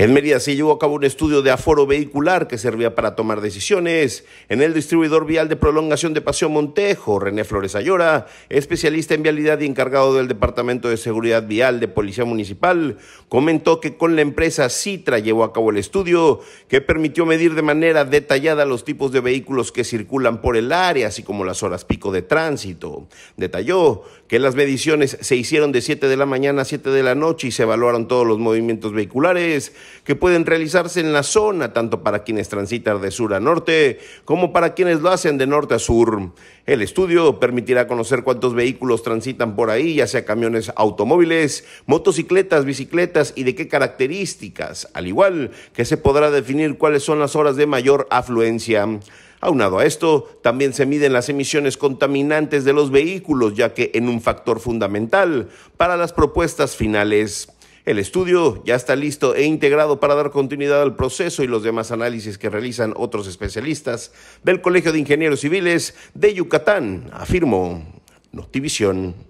En Mérida se llevó a cabo un estudio de aforo vehicular que servía para tomar decisiones. En el distribuidor vial de prolongación de Paseo Montejo, René Flores Ayora, especialista en vialidad y encargado del Departamento de Seguridad Vial de Policía Municipal, comentó que con la empresa Citra llevó a cabo el estudio que permitió medir de manera detallada los tipos de vehículos que circulan por el área, así como las horas pico de tránsito. Detalló que las mediciones se hicieron de 7 de la mañana a 7 de la noche y se evaluaron todos los movimientos vehiculares que pueden realizarse en la zona, tanto para quienes transitan de sur a norte como para quienes lo hacen de norte a sur. El estudio permitirá conocer cuántos vehículos transitan por ahí, ya sea camiones, automóviles, motocicletas, bicicletas y de qué características, al igual que se podrá definir cuáles son las horas de mayor afluencia. Aunado a esto, también se miden las emisiones contaminantes de los vehículos, ya que en un factor fundamental para las propuestas finales. El estudio ya está listo e integrado para dar continuidad al proceso y los demás análisis que realizan otros especialistas del Colegio de Ingenieros Civiles de Yucatán, afirmó Notivisión.